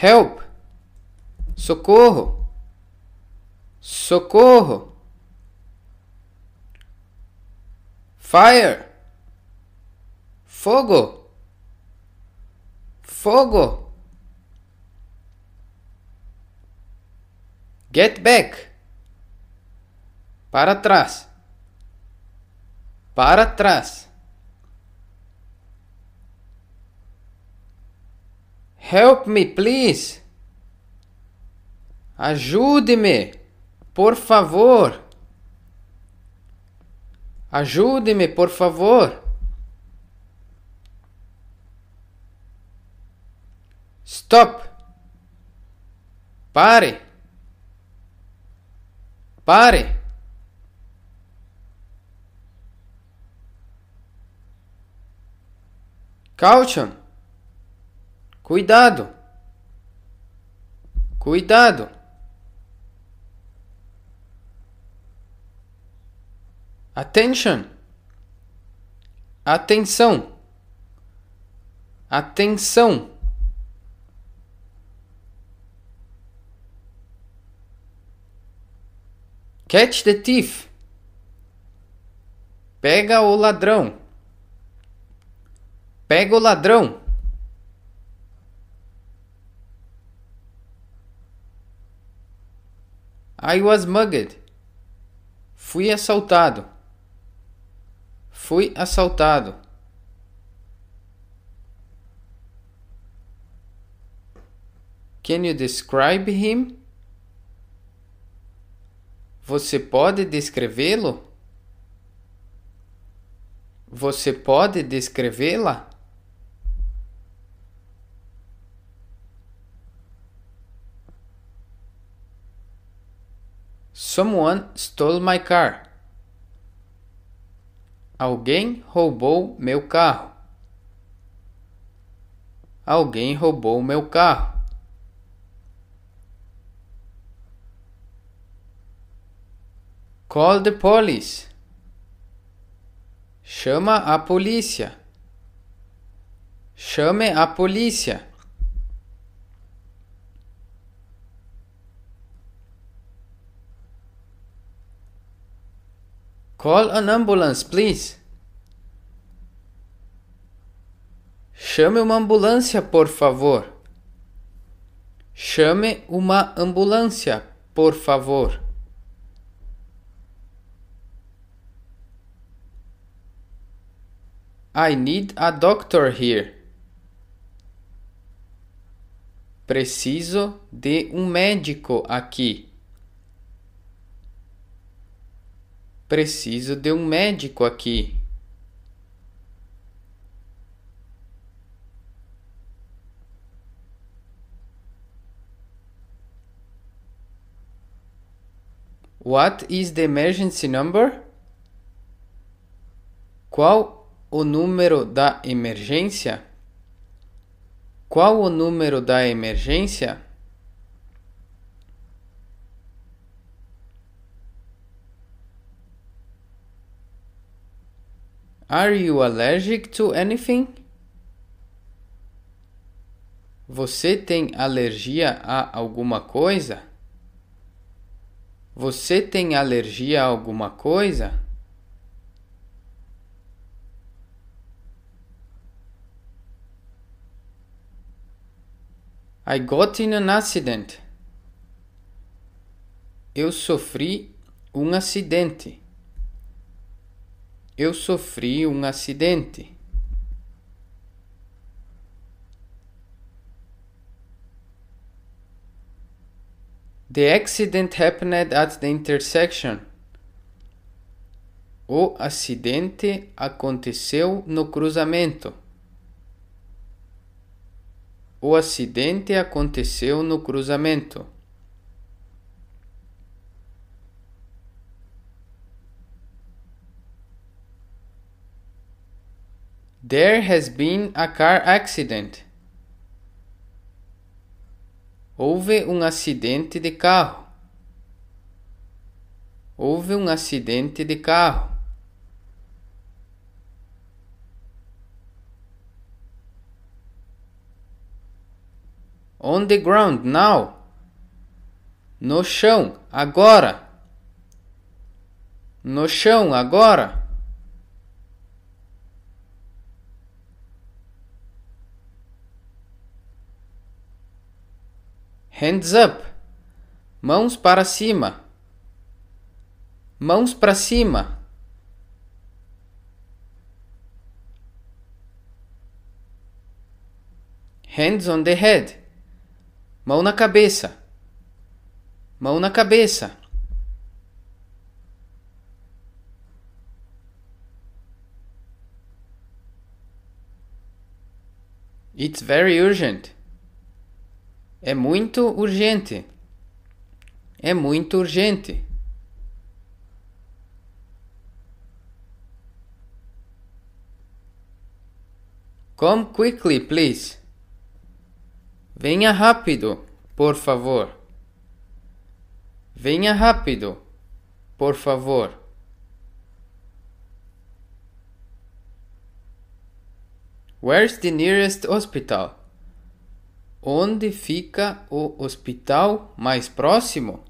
Help! Socorro! Socorro! Fire! Fogo! Fogo! Get back! Para trás! Para trás! Help me, please. Ajude-me, por favor. Ajude-me, por favor. Stop. Pare. Pare. Caution. Cuidado! Cuidado! Attention! Atenção! Atenção! Catch the thief! Pega o ladrão! Pega o ladrão! I was mugged. Fui assaltado. Fui assaltado. Can you describe him? Você pode descrevê-lo? Você pode descrevê-la? Someone stole my car. Alguém roubou meu carro. Alguém roubou meu carro. Call the police. Chama a polícia. Chame a polícia. Call an ambulance, please. Chame uma ambulância, por favor. Chame uma ambulância, por favor. I need a doctor here. Preciso de um médico aqui. Preciso de um médico aqui. What is the emergency number? Qual o número da emergência? Qual o número da emergência? Are you allergic to anything? Você tem alergia a alguma coisa? Você tem alergia a alguma coisa? I got in an accident. Eu sofri um acidente. Eu sofri um acidente. The accident happened at the intersection. O acidente aconteceu no cruzamento. O acidente aconteceu no cruzamento. There has been a car accident. Houve um acidente de carro. Houve um acidente de carro. On the ground now. No chão agora. No chão agora. Hands up. Mãos para cima. Mãos para cima. Hands on the head. Mão na cabeça. Mão na cabeça. It's very urgent. É muito urgente. É muito urgente. Come quickly, please. Venha rápido, por favor. Venha rápido, por favor. Where's the nearest hospital? Onde fica o hospital mais próximo?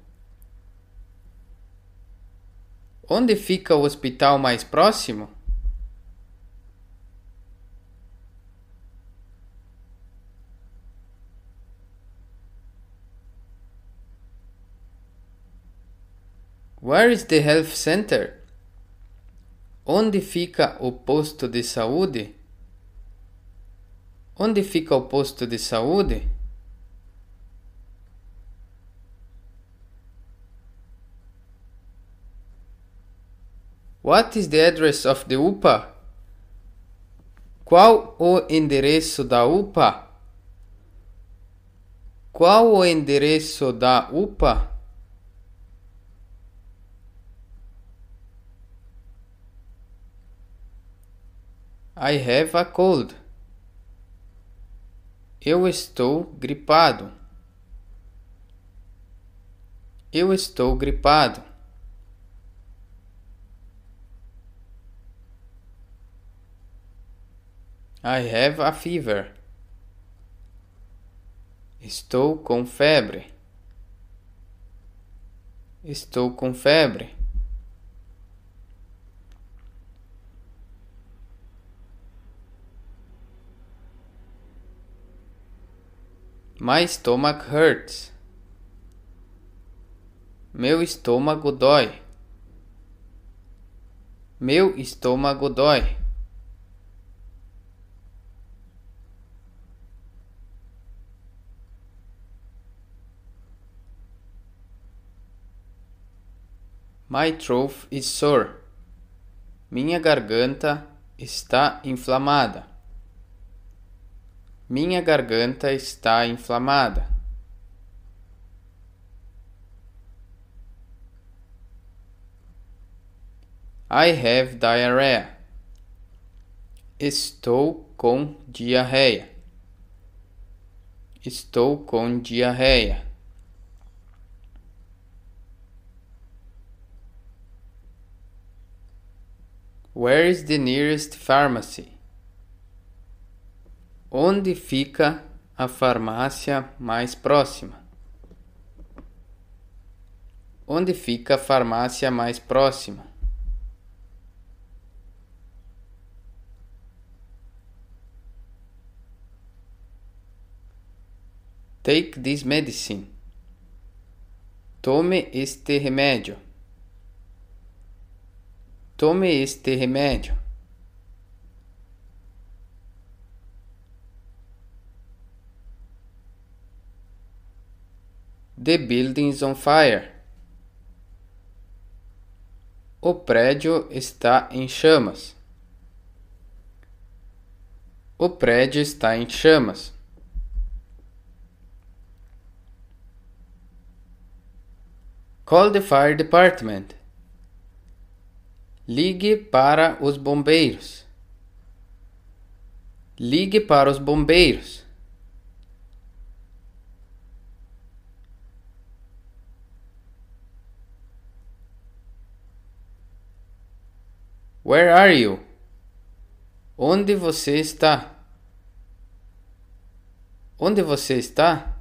Onde fica o hospital mais próximo? Where is the health center? Onde fica o posto de saúde? Onde fica o posto de saúde? What is the address of the UPA? Qual o endereço da UPA? Qual o endereço da UPA? I have a cold. Eu estou gripado. Eu estou gripado. I have a fever. Estou com febre. Estou com febre. My stomach hurts. Meu estômago dói. Meu estômago dói. My throat is sore. Minha garganta está inflamada. Minha garganta está inflamada. I have diarrhea. Estou com diarreia. Estou com diarreia. Where is the nearest pharmacy? Onde fica a farmácia mais próxima? Onde fica a farmácia mais próxima? Take this medicine. Tome este remédio. Tome este remédio. The building is on fire. O prédio está em chamas. O prédio está em chamas. Call the fire department. Ligue para os bombeiros. Ligue para os bombeiros. Where are you? Onde você está? Onde você está?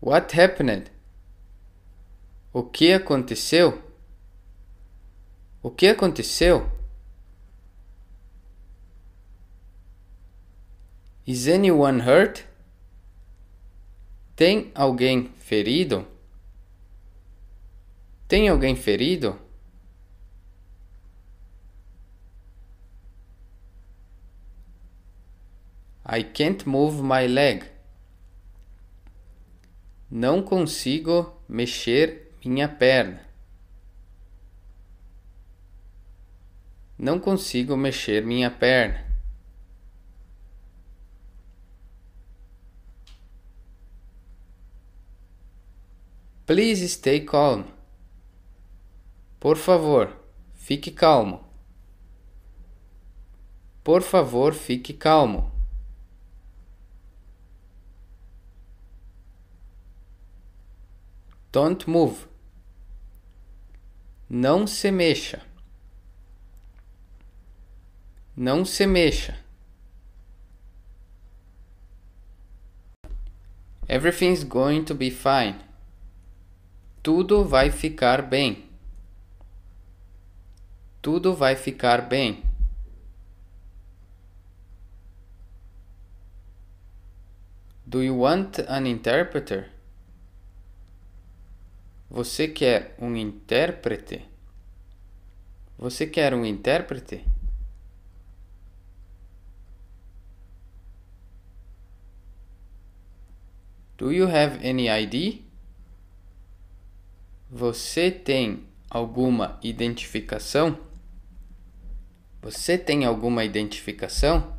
What happened? O que aconteceu? O que aconteceu? Is anyone hurt? Tem alguém ferido? Tem alguém ferido? I can't move my leg. Não consigo mexer minha perna. Não consigo mexer minha perna. Please stay calm. Por favor, fique calmo. Por favor, fique calmo. Don't move. Não se mexa. Não se mexa. Everything's going to be fine. Tudo vai ficar bem. Tudo vai ficar bem. Do you want an interpreter? Você quer um intérprete? Você quer um intérprete? Do you have any ID? Você tem alguma identificação? Você tem alguma identificação?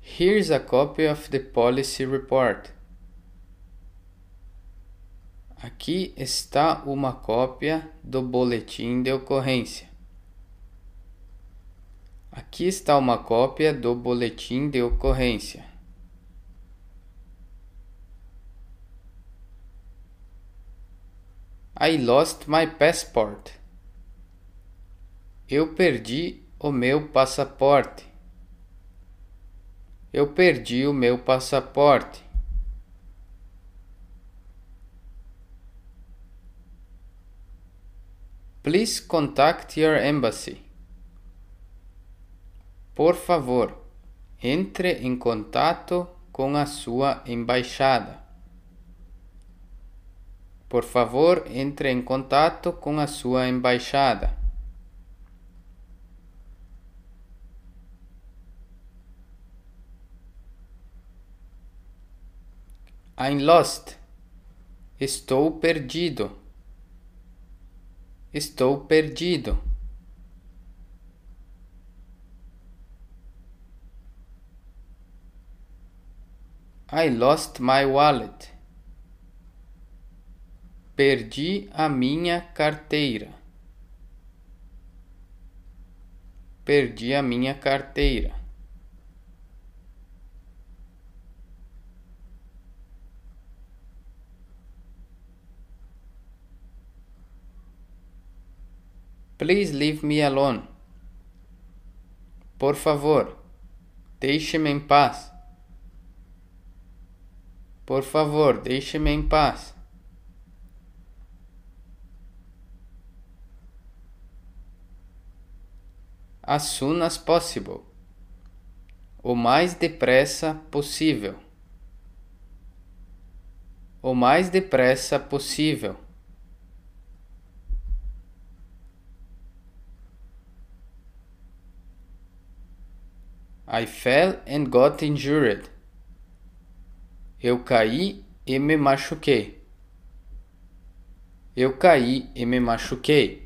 Here's a copy of the policy report. Aqui está uma cópia do boletim de ocorrência. Aqui está uma cópia do boletim de ocorrência. I lost my passport. Eu perdi o meu passaporte. Eu perdi o meu passaporte. Please contact your embassy. Por favor, entre em contato com a sua embaixada. Por favor, entre em contato com a sua embaixada. I'm lost. Estou perdido. Estou perdido. I lost my wallet. Perdi a minha carteira. Perdi a minha carteira. Please leave me alone. Por favor, deixe-me em paz. Por favor, deixe-me em paz. as soon as possible. O mais depressa possível. O mais depressa possível. I fell and got injured. Eu caí e me machuquei. Eu caí e me machuquei.